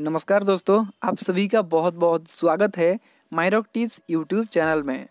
नमस्कार दोस्तों आप सभी का बहुत बहुत स्वागत है माइरोक टिप्स यूट्यूब चैनल में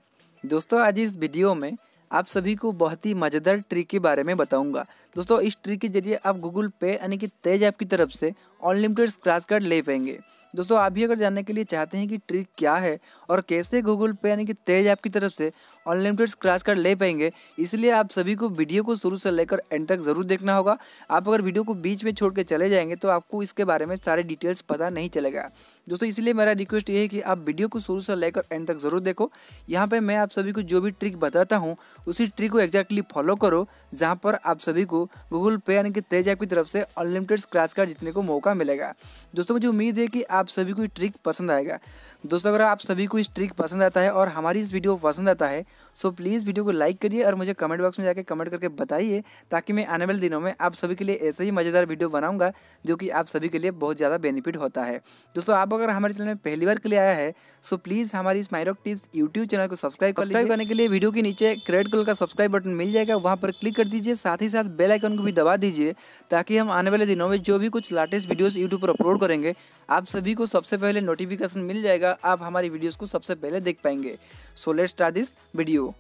दोस्तों आज इस वीडियो में आप सभी को बहुत ही मज़ेदार ट्रिक के बारे में बताऊंगा दोस्तों इस ट्रिक के जरिए आप गूगल पे यानी कि तेज ऐप की तरफ से अनलिमिटेड स्क्रैच कार्ड ले पाएंगे दोस्तों आप भी अगर जानने के लिए चाहते हैं कि ट्रिक क्या है और कैसे गूगल पे यानी कि तेज ऐप की तरफ से अनलिमिटेड स्क्रैच कार्ड ले पाएंगे इसलिए आप सभी को वीडियो को शुरू से लेकर एंड तक ज़रूर देखना होगा आप अगर वीडियो को बीच में छोड़ के चले जाएंगे तो आपको इसके बारे में सारे डिटेल्स पता नहीं चलेगा दोस्तों इसलिए मेरा रिक्वेस्ट ये है कि आप वीडियो को शुरू से लेकर एंड तक ज़रूर देखो यहाँ पे मैं आप सभी को जो भी ट्रिक बताता हूँ उसी ट्रिक को एग्जैक्टली फॉलो करो जहाँ पर आप सभी को गूगल पे यानी कि तेज ऐप की तरफ से अनलिमिटेड स्क्रैच कार्ड जीतने को मौका मिलेगा दोस्तों मुझे उम्मीद है कि आप सभी को ट्रिक पसंद आएगा दोस्तों अगर आप सभी को इस ट्रिक पसंद आता है और हमारी इस वीडियो पसंद आता है सो प्लीज़ वीडियो को लाइक करिए और मुझे कमेंट बॉक्स में जाकर कमेंट करके बताइए ताकि मैं आने वाले दिनों में आप सभी के लिए ऐसे ही मज़ेदार वीडियो बनाऊंगा जो कि आप सभी के लिए बहुत ज़्यादा बेनिफिट होता है दोस्तों आप अगर हमारे चैनल में पहली बार के लिए आया है सो प्लीज़ हमारी इस माइरोक टिप्स यूट्यूब चैनल को सब्सक्राइब सब्सक्राइब करने के लिए वीडियो के नीचे क्रेड कलर का सब्सक्राइब बटन मिल जाएगा वहाँ पर क्लिक कर दीजिए साथ ही साथ बेल आइकन को भी दबा दीजिए ताकि हम आने वाले दिनों में जो भी कुछ लाटेस्ट वीडियोज यूट्यूब पर अपलोड करेंगे आप सभी को सबसे पहले नोटिफिकेशन मिल जाएगा आप हमारी वीडियोज़ को सबसे पहले देख पाएंगे so let start this video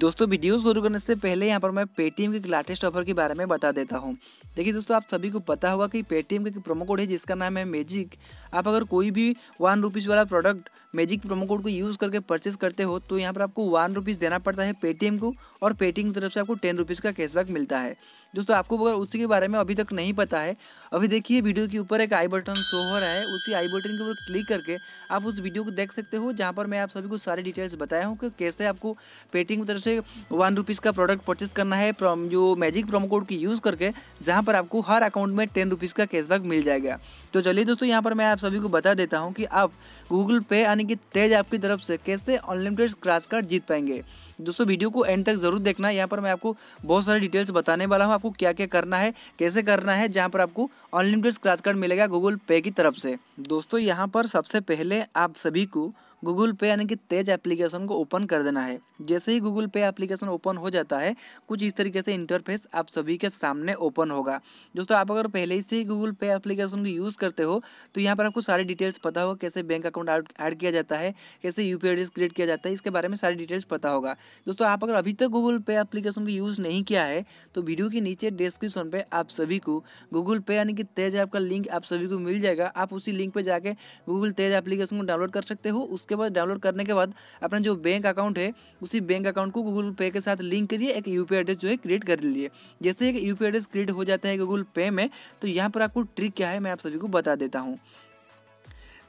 दोस्तों वीडियो शुरू करने से पहले यहाँ पर मैं पेटीएम के लाटेस्ट ऑफर के बारे में बता देता हूँ देखिए दोस्तों आप सभी को पता होगा कि पेटीएम का एक प्रोमो कोड है जिसका नाम है मैजिक आप अगर कोई भी वन रुपीज़ वाला प्रोडक्ट मैजिक प्रोमो कोड को यूज़ करके परचेस करते हो तो यहाँ पर आपको वन रुपीज़ देना पड़ता है पेटीएम को और पेटीएम की तरफ से आपको टेन रुपीज़ का कैशबैक मिलता है दोस्तों आपको अगर उसी के बारे में अभी तक नहीं पता है अभी देखिए वीडियो के ऊपर एक आई बटन शो हो रहा है उसी आई बटन के ऊपर क्लिक करके आप उस वीडियो को देख सकते हो जहाँ पर मैं आप सभी को सारी डिटेल्स बताया हूँ कि कैसे आपको पेटीएम की तरफ से वन रुपीज़ का प्रोडक्ट परचेस करना है जो मैजिक प्रोमो कोड की यूज़ करके जहाँ पर आपको हर अकाउंट में टेन रुपीज़ का कैशबैक मिल जाएगा तो चलिए दोस्तों यहाँ पर मैं आप सभी को बता देता हूँ कि आप गूगल पे यानी कि तेज ऐप की तरफ से कैसे अनलिमिटेड स्क्रैच कार्ड जीत पाएंगे दोस्तों वीडियो को एंड तक ज़रूर देखना यहाँ पर मैं आपको बहुत सारे डिटेल्स बताने वाला हूँ आपको क्या क्या करना है कैसे करना है जहाँ पर आपको अनलिमिटेड स्क्रैच कार्ड मिलेगा गूगल पे की तरफ से दोस्तों यहाँ पर सबसे पहले आप सभी को गूगल पे यानी कि तेज एप्लीकेशन को ओपन कर देना है जैसे ही गूगल पे एप्लीकेशन ओपन हो जाता है कुछ इस तरीके से इंटरफेस आप सभी के सामने ओपन होगा दोस्तों आप अगर पहले से ही गूगल पे एप्लीकेशन को यूज़ करते हो तो यहाँ पर आपको सारी डिटेल्स पता होगा कैसे बैंक अकाउंट ऐड किया जाता है कैसे यू पी क्रिएट किया जाता है इसके बारे में सारी डिटेल्स पता होगा दोस्तों आप अगर अभी तक गूगल पे एप्लीकेशन को यूज़ नहीं किया है तो वीडियो के नीचे डिस्क्रिप्शन पर आप सभी को गूगल पे यानी कि तेज ऐप का लिंक आप सभी को मिल जाएगा आप उसी लिंक पर जाकर गूगल तेज एप्लीकेशन को डाउनलोड कर सकते हो उस उसके बाद डाउनलोड करने के बाद अपना जो बैंक अकाउंट है उसी बैंक अकाउंट को गूगल पे के साथ लिंक करिए एक यू एड्रेस जो है क्रिएट कर लीजिए जैसे एक यू एड्रेस क्रिएट हो जाता है गूगल पे में तो यहाँ पर आपको ट्रिक क्या है मैं आप सभी को बता देता हूँ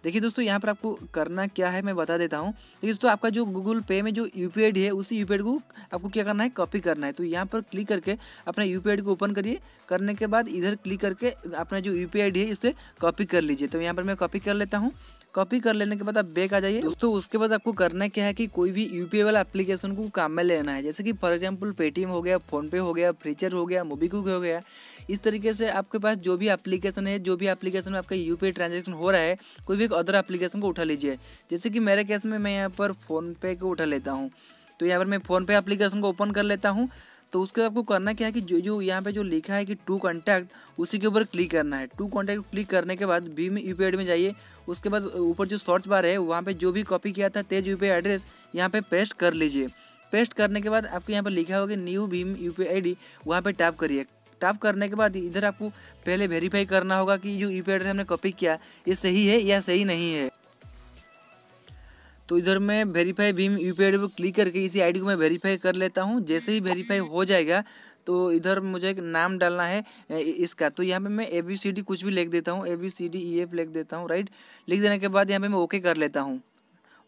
देखिए दोस्तों यहाँ पर आपको करना क्या है मैं बता देता हूँ देखिए दोस्तों आपका जो गूगल पे में जो यू पी है उसी यू को आपको क्या करना है कॉपी करना है तो यहाँ पर क्लिक करके अपने यू पी को ओपन करिए करने के बाद इधर क्लिक करके अपना जो यू पी है इसे कॉपी कर लीजिए तो यहाँ पर मैं कॉपी कर लेता हूँ कॉपी कर लेने के बाद आप बैक आ जाइए दोस्तों उसके बाद आपको करना क्या है कि कोई भी यूपीआई वाला एप्लीकेशन को काम में लेना है जैसे कि फॉर एग्जाम्पल पेटीएम हो गया फोनपे हो गया फ्रीचर हो गया मोबीक्विक हो गया इस तरीके से आपके पास जो भी एप्लीकेशन है जो भी एप्लीकेशन में आपका यूपीआई ट्रांजेक्शन हो रहा है कोई भी एक अदर एप्लीकेशन को उठा लीजिए जैसे कि मेरे केस में मैं यहाँ पर फ़ोनपे को उठा लेता हूँ तो यहाँ पर मैं फ़ोनपे एप्लीकेशन को ओपन कर लेता हूँ तो उसके आपको करना क्या है कि जो जो यहाँ पे जो लिखा है कि टू कॉन्टैक्ट उसी के ऊपर क्लिक करना है टू कॉन्टैक्ट क्लिक करने के बाद भीम यू पी में जाइए उसके बाद ऊपर जो सर्च बार है वहाँ पर जो भी कॉपी किया था तेज यू एड्रेस यहाँ पर पे पेस्ट कर लीजिए पेस्ट करने के बाद आपको यहाँ पर लिखा होगा न्यू भीम यू पी आई डी वहाँ पर टैप करिए टैप करने के बाद इधर आपको पहले वेरीफाई करना होगा कि जो यू पी एड्रेस हमने कॉपी किया ये सही है या सही नहीं है तो इधर मैं वेरीफाई भीम यू पी आई क्लिक करके इसी आईडी को मैं वेरीफाई कर लेता हूँ जैसे ही वेरीफाई हो जाएगा तो इधर मुझे एक नाम डालना है इसका तो यहाँ पे मैं ए बी सी डी कुछ भी लिख देता हूँ A B C D E F लिख देता हूँ राइट लिख देने के बाद यहाँ पे मैं ओके कर लेता हूँ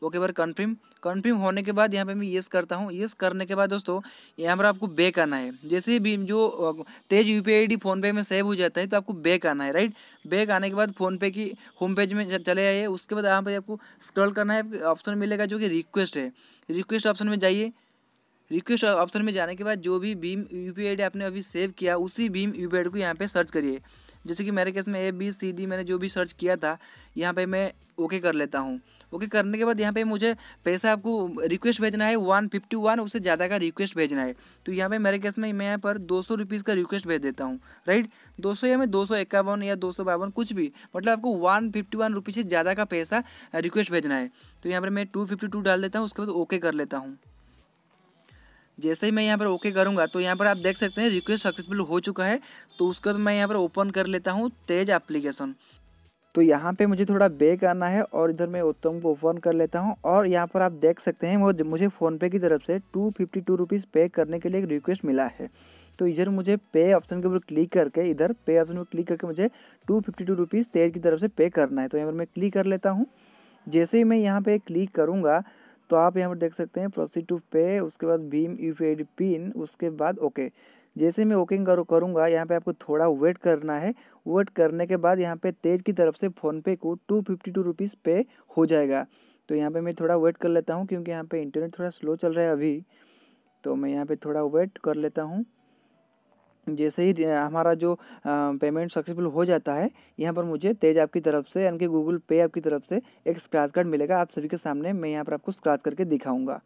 ओके बार कन्फर्म कन्फर्म होने के बाद यहाँ पे मैं येस करता हूँ येस करने के बाद दोस्तों यहाँ पर आपको बैक आना है जैसे भी जो Tez U P I D PhonePe में सेव हो जाता है तो आपको बैक आना है राइट बैक आने के बाद फ़ोनपे की होम पेज में चले आइए उसके बाद यहाँ पर आपको स्क्रॉल करना है ऑप्शन मिलेगा जो कि रिक्वेस्ट है रिक्वेस्ट ऑप्शन में जाइए रिक्वेस्ट ऑप्शन में जाने के बाद जो भी भीम यू पी आई आपने अभी सेव किया उसी भीम यू पी को यहाँ पर सर्च करिए जैसे कि मेरे केस में ए बी सी डी मैंने जो भी सर्च किया था यहाँ पे मैं ओके कर लेता हूँ ओके करने के बाद यहाँ पे मुझे पैसा आपको रिक्वेस्ट भेजना है वन फिफ्टी वन उससे ज़्यादा का रिक्वेस्ट भेजना है तो यहाँ पे मेरे केस में मैं यहाँ पर दो सौ रुपीज़ का रिक्वेस्ट भेज देता हूँ राइट दो सौ या मैं दो सौ इक्यावन या दो सौ बावन कुछ भी मतलब आपको वन फिफ्टी वन रुपीज़ से ज़्यादा का पैसा रिक्वेस्ट भेजना है तो यहाँ पर मैं टू फिफ्टी टू डाल देता हूँ उसके बाद ओके कर लेता हूँ जैसे ही मैं यहाँ पर ओके करूँगा तो यहाँ पर आप देख सकते हैं रिक्वेस्ट सक्सेसफुल हो चुका है तो उसका तो मैं यहाँ पर ओपन कर लेता हूँ तेज एप्लीकेशन तो यहाँ पे मुझे थोड़ा बैग आना है और इधर मैं उत्तम को फ़ोन कर लेता हूँ और यहाँ पर आप देख सकते हैं वो मुझे फ़ोनपे की तरफ से टू फिफ्टी टू रुपीज़ पे करने के लिए एक रिक्वेस्ट मिला है तो इधर मुझे पे ऑप्शन के ऊपर क्लिक करके इधर पे ऑप्शन पर क्लिक करके मुझे two fifty two rupees Tez की तरफ से पे करना है तो यहाँ पर मैं क्लिक कर लेता हूँ जैसे ही मैं यहाँ पर क्लिक करूँगा तो आप यहाँ पर देख सकते हैं प्रोसीड टू पे उसके बाद भीम यू पिन उसके बाद ओके जैसे मैं वॉकिंग करूँगा यहाँ पे आपको थोड़ा वेट करना है वेट करने के बाद यहाँ पे तेज की तरफ से फ़ोनपे को टू फिफ्टी टू रुपीज़ पे हो जाएगा तो यहाँ पे मैं थोड़ा वेट कर लेता हूँ क्योंकि यहाँ पे इंटरनेट थोड़ा स्लो चल रहा है अभी तो मैं यहाँ पे थोड़ा वेट कर लेता हूँ जैसे ही हमारा जो पेमेंट सक्सेसफुल हो जाता है यहाँ पर मुझे तेज आपकी की तरफ से यानी कि गूगल पे आपकी तरफ से एक स्क्रैच कार्ड मिलेगा आप सभी के सामने मैं यहाँ पर आपको स्क्रैच करके दिखाऊँगा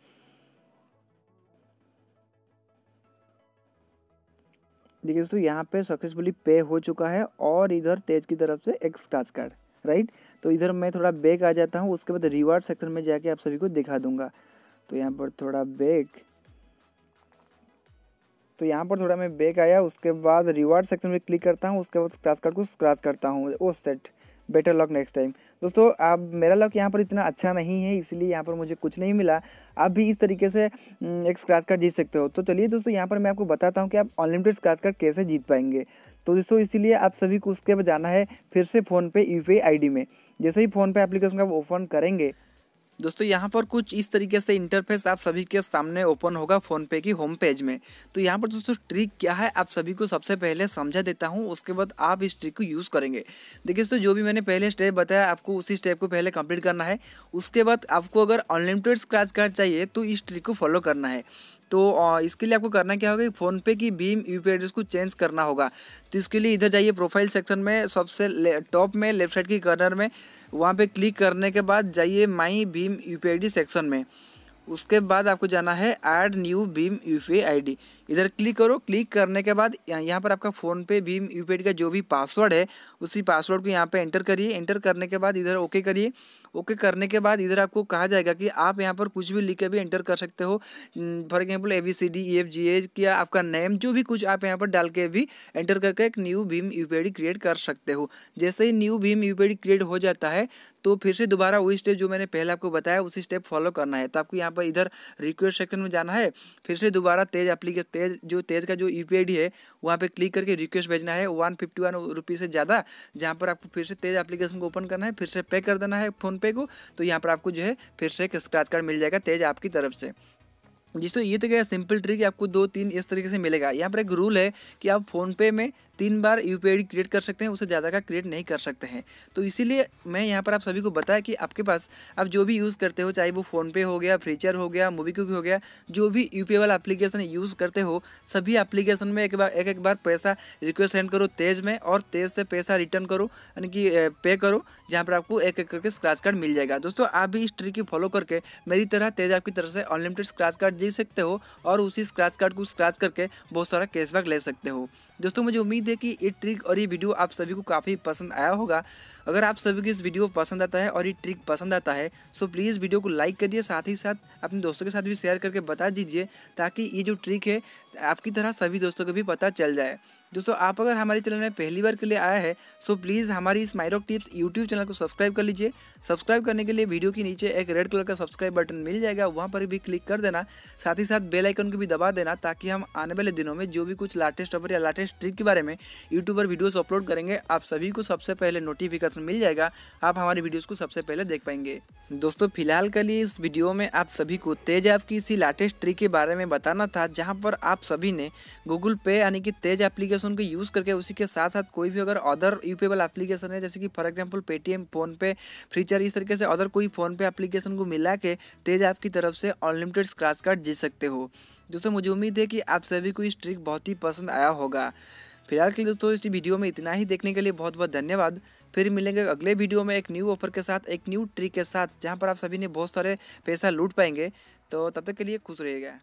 देखिए दोस्तों यहाँ पे सक्सेसफुली पे हो चुका है और इधर तेज की तरफ से एक स्क्रैच कार्ड राइट तो इधर मैं थोड़ा बैक आ जाता हूँ उसके बाद रिवार्ड सेक्शन में जाके आप सभी को दिखा दूंगा तो यहाँ पर थोड़ा बैक तो यहाँ पर थोड़ा मैं बैक आया उसके बाद रिवार्ड सेक्शन में क्लिक करता हूँ उसके बाद स्क्रैच कार्ड को स्क्रैच करता हूँ oh set better luck next time दोस्तों अब मेरा लक यहाँ पर इतना अच्छा नहीं है इसलिए यहाँ पर मुझे कुछ नहीं मिला आप भी इस तरीके से हम्म, एक स्क्रैच कार्ड जीत सकते हो तो चलिए दोस्तों यहाँ पर मैं आपको बताता हूँ कि आप अनलिमिटेड स्क्रैच कार्ड कैसे जीत पाएंगे तो दोस्तों इसीलिए आप सभी को उसके बाद जाना है फिर से फ़ोन पे यू पी में जैसे ही फ़ोन पे एप्लीकेशन का ओपन करेंगे दोस्तों यहाँ पर कुछ इस तरीके से इंटरफेस आप सभी के सामने ओपन होगा फ़ोनपे की होम पेज में तो यहाँ पर दोस्तों ट्रिक क्या है आप सभी को सबसे पहले समझा देता हूँ उसके बाद आप इस ट्रिक को यूज़ करेंगे देखिए दोस्तों जो भी मैंने पहले स्टेप बताया आपको उसी स्टेप को पहले कंप्लीट करना है उसके बाद आपको अगर अनलिमिटेड स्क्रैच कार्ड चाहिए तो इस ट्रिक को फॉलो करना है तो इसके लिए आपको करना क्या होगा फ़ोनपे की भीम यू पी एड्रेस को चेंज करना होगा तो इसके लिए इधर जाइए प्रोफाइल सेक्शन में सबसे टॉप में लेफ्ट साइड की कर्नर में वहाँ पर क्लिक करने के बाद जाइए माई भीम यू पी सेक्शन में उसके बाद आपको जाना है ऐड न्यू भीम यू पी इधर क्लिक करो क्लिक करने के बाद यहाँ पर आपका फ़ोन पे भीम यू का जो भी पासवर्ड है उसी पासवर्ड को यहाँ पे एंटर करिए एंटर करने के बाद इधर ओके करिए ओके करने के बाद इधर आपको कहा जाएगा कि आप यहाँ पर कुछ भी लिख के भी एंटर कर सकते हो for example A B C D E F G H या आपका नेम जो भी कुछ आप यहाँ पर डाल के भी एंटर करके एक न्यू भीम यू क्रिएट कर सकते हो जैसे ही न्यू भीम यू क्रिएट हो जाता है तो फिर से दोबारा वही स्टेप जो मैंने पहले आपको बताया उसी स्टेप फॉलो करना है तो आपको यहाँ पर इधर रिक्वेस्ट सेक्शन में जाना है फिर से दोबारा तेज एप्लीकेशन तेज जो तेज का जो यू है वहाँ पर क्लिक करके रिक्वेस्ट भेजना है वन फिफ्टी वन से ज़्यादा जहाँ पर आपको फिर से तेज एप्लीकेशन को ओपन करना है फिर से पे कर देना है फ़ोन रुपये को तो यहाँ पर आपको जो है फिर से एक स्क्रैच कार्ड मिल जाएगा तेज आपकी तरफ से जिस तो ये तो क्या सिंपल ट्रिक आपको दो तीन इस तरीके से मिलेगा यहाँ पर एक रूल है कि आप फोन पे में तीन बार यू पी क्रिएट कर सकते हैं उससे ज़्यादा का क्रिएट नहीं कर सकते हैं तो इसीलिए मैं यहाँ पर आप सभी को बताया कि आपके पास आप जो भी यूज़ करते हो चाहे वो फ़ोनपे हो गया फ्रीचर हो गया मूवी हो गया जो भी यू पी वाला एप्लीकेशन यूज़ करते हो सभी एप्लीकेशन में एक बार एक एक बार पैसा रिक्वेस्ट सेंड करो तेज में और तेज से पैसा रिटर्न करो यानी कि पे करो जहाँ पर आपको एक एक करके स्क्रैच कार्ड मिल जाएगा दोस्तों आप भी इस ट्रिक की फॉलो करके मेरी तरह तेज आपकी तरह से अनलिमिटेड स्क्रैच कार्ड दे सकते हो और उसी स्क्रैच कार्ड को स्क्रैच करके बहुत सारा कैशबैक ले सकते हो दोस्तों मुझे उम्मीद है कि ये ट्रिक और ये वीडियो आप सभी को काफ़ी पसंद आया होगा अगर आप सभी को इस वीडियो पसंद आता है और ये ट्रिक पसंद आता है सो तो प्लीज़ वीडियो को लाइक करिए साथ ही साथ अपने दोस्तों के साथ भी शेयर करके बता दीजिए ताकि ये जो ट्रिक है आपकी तरह सभी दोस्तों को भी पता चल जाए दोस्तों आप अगर हमारे चैनल में पहली बार के लिए आया है सो तो प्लीज़ हमारी इस माइरोक टिप्स यूट्यूब चैनल को सब्सक्राइब कर लीजिए सब्सक्राइब करने के लिए वीडियो के नीचे एक रेड कलर का सब्सक्राइब बटन मिल जाएगा वहाँ पर भी क्लिक कर देना साथ ही साथ बेल आइकन को भी दबा देना ताकि हम आने वाले दिनों में जो भी कुछ लाटेस्ट ऑफर या लाटेस्ट ट्रिक के बारे में यूट्यूब पर वीडियोज़ अपलोड करेंगे आप सभी को सबसे पहले नोटिफिकेशन मिल जाएगा आप हमारी वीडियोज़ को सबसे पहले देख पाएंगे दोस्तों फिलहाल के लिए इस वीडियो में आप सभी को तेज ऐप की इसी लाटेस्ट ट्रिक के बारे में बताना था जहाँ पर आप सभी ने गूगल पे यानी कि तेज एप्लीकेशन एप्लीकेशन को यूज़ करके उसी के साथ साथ कोई भी अगर अदर यूपेबल एप्लीकेशन है जैसे कि for example Paytm PhonePe Freecharge इस तरीके से अदर कोई फ़ोनपे एप्लीकेशन को मिला के तेज ऐप की तरफ से अनलिमिटेड स्क्रैच कार्ड जीत सकते हो दोस्तों मुझे उम्मीद है कि आप सभी को इस ट्रिक बहुत ही पसंद आया होगा फिलहाल के लिए दोस्तों इस वीडियो में इतना ही देखने के लिए बहुत बहुत धन्यवाद फिर मिलेंगे अगले वीडियो में एक न्यू ऑफर के साथ एक न्यू ट्रिक के साथ जहाँ पर आप सभी ने बहुत सारे पैसा लूट पाएंगे तो तब तक के लिए खुश रहिएगा